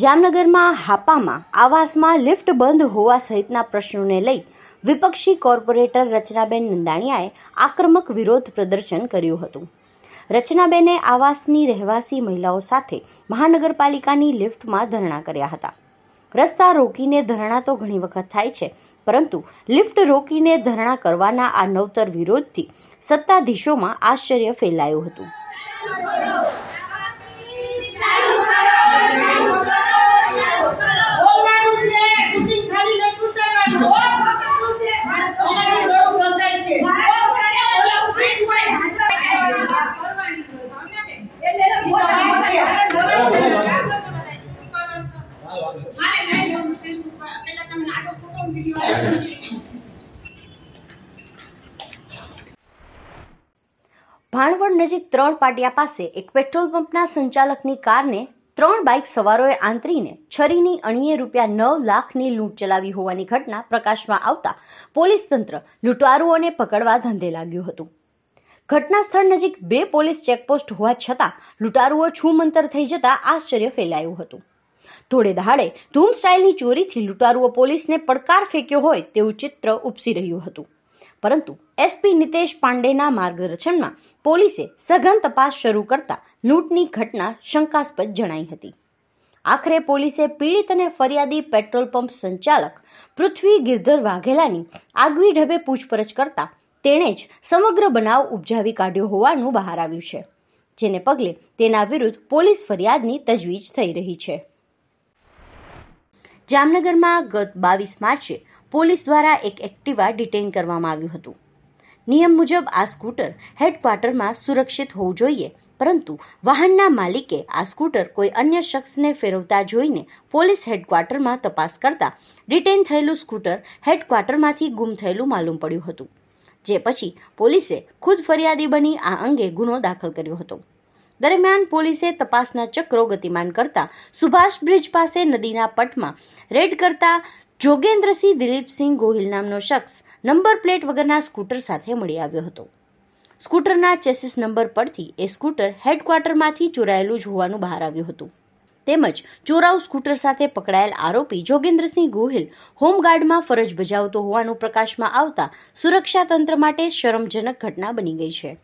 જામનગરમાં હાપામાં આવાસમાં લિફ્ટ બંધ હોવા સહિતના પ્રશ્નોને લઈ વિપક્ષી કોર્પોરેટર રચનાબેન નંદાણિયાએ આક્રમક વિરોધ પ્રદર્શન કર્યું હતું રચનાબેને આવાસની રહેવાસી મહિલાઓ સાથે મહાનગરપાલિકાની લિફ્ટમાં ધરણા કર્યા હતા રસ્તા રોકીને ધરણા તો ઘણી વખત થાય છે પરંતુ લિફ્ટ રોકીને ધરણા કરવાના આ નવતર વિરોધથી સત્તાધીશોમાં આશ્ચર્ય ફેલાયું હતું ભાણવડ નજીક ત્રણ પાટિયા પાસે એક પેટ્રોલ પંપના સંચાલકની કારને ત્રણ બાઇક સવારોએ આંતરીને છરીની અણીએ રૂપિયા નવ લાખની લૂંટ ચલાવી હોવાની ઘટના પ્રકાશમાં આવતા પોલીસ તંત્ર લૂંટારુઓને પકડવા ધંધે લાગ્યું હતું ઘટના સ્થળ નજીક બે પોલીસ ચેકપોસ્ટ હોવા છતાં લૂંટારુઓ છૂમંતર થઈ જતા આશ્ચર્ય ફેલાયું હતું ધોળે દહાડે ધૂમ સ્ટાઇલની ચોરીથી લૂંટારુઓ પોલીસને પડકાર ફેંક્યો હોય તેવું ચિત્ર ઉપસી રહ્યું હતું પરંતુ એસપી નિતેશ પાંડેના માર્ગદર્શનમાં પોલીસે સઘન તપાસ શરૂ કરતા લૂંટની ઘટના શંકાસ્પદ જણાઈ હતી આખરે પોલીસે પીડિત અને ફરિયાદી પેટ્રોલ પંપ સંચાલક પૃથ્વી ગિરધર વાઘેલાની આગવી ઢબે પૂછપરછ કરતા તેણે જ સમગ્ર બનાવ ઉપજાવી કાઢ્યો હોવાનું બહાર આવ્યું છે જેને પગલે તેના વિરુદ્ધ પોલીસ ફરિયાદની તજવીજ થઈ રહી છે જામનગરમાં ગત બાવીસ માર્ચે પોલીસ દ્વારા એક એક્ટિવા ડિટેઇન કરવામાં આવ્યું હતું નિયમ મુજબ આ સ્કૂટર હેડક્વાર્ટરમાં સુરક્ષિત હોવું જોઈએ પરંતુ વાહનના માલિકે આ સ્કૂટર કોઈ અન્ય શખ્સને ફેરવતા જોઈને પોલીસ હેડક્વાર્ટરમાં તપાસ કરતા ડિટેઇન થયેલું સ્કૂટર હેડક્વાર્ટરમાંથી ગુમ થયેલું માલુમ પડ્યું હતું જે પછી પોલીસે ખુદ ફરિયાદી બની આ અંગે ગુનો દાખલ કર્યો હતો દરમિયાન પોલીસે તપાસના ચક્રો ગતિમાન કરતા સુભાષ બ્રિજ પાસે નદીના પટમાં રેડ કરતા જોગેન્દ્રસિંહ દિલીપસિંહ ગોહિલ નામનો શખ્સ નંબર પ્લેટ વગરના સ્કૂટર સાથે મળી આવ્યો હતો સ્કૂટરના ચેસિસ નંબર પરથી એ સ્કૂટર હેડક્વાર્ટરમાંથી ચોરાયેલું જ હોવાનું બહાર આવ્યું હતું તેમજ ચોરાઉ સ્કૂટર સાથે પકડાયેલ આરોપી જોગેન્દ્રસિંહ ગોહિલ હોમગાર્ડમાં ફરજ બજાવતો હોવાનું પ્રકાશમાં આવતા સુરક્ષા તંત્ર માટે શરમજનક ઘટના બની ગઈ છે